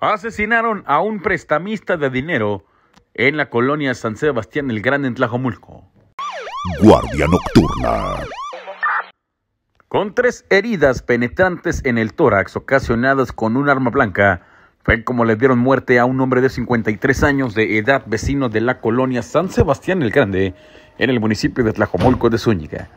Asesinaron a un prestamista de dinero en la colonia San Sebastián el Grande en Tlajomulco. Guardia Nocturna. Con tres heridas penetrantes en el tórax ocasionadas con un arma blanca, fue como le dieron muerte a un hombre de 53 años de edad vecino de la colonia San Sebastián el Grande en el municipio de Tlajomulco de Zúñiga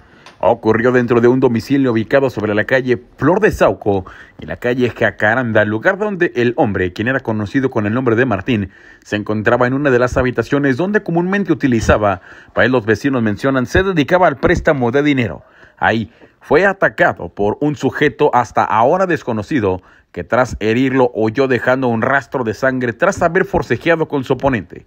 ocurrió dentro de un domicilio ubicado sobre la calle Flor de Sauco y la calle Jacaranda, lugar donde el hombre, quien era conocido con el nombre de Martín, se encontraba en una de las habitaciones donde comúnmente utilizaba, para él los vecinos mencionan, se dedicaba al préstamo de dinero. Ahí fue atacado por un sujeto hasta ahora desconocido que tras herirlo oyó dejando un rastro de sangre tras haber forcejeado con su oponente.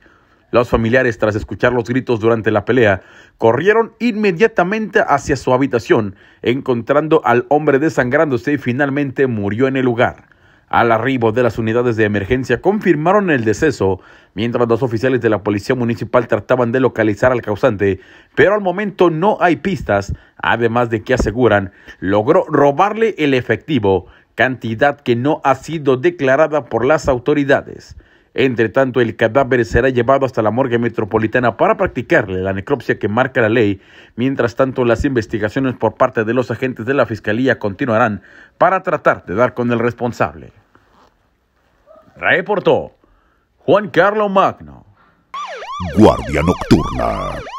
Los familiares, tras escuchar los gritos durante la pelea, corrieron inmediatamente hacia su habitación, encontrando al hombre desangrándose y finalmente murió en el lugar. Al arribo de las unidades de emergencia confirmaron el deceso, mientras dos oficiales de la policía municipal trataban de localizar al causante, pero al momento no hay pistas, además de que aseguran logró robarle el efectivo, cantidad que no ha sido declarada por las autoridades. Entre tanto, el cadáver será llevado hasta la morgue metropolitana para practicarle la necropsia que marca la ley. Mientras tanto, las investigaciones por parte de los agentes de la Fiscalía continuarán para tratar de dar con el responsable. Reportó Juan Carlos Magno. Guardia Nocturna.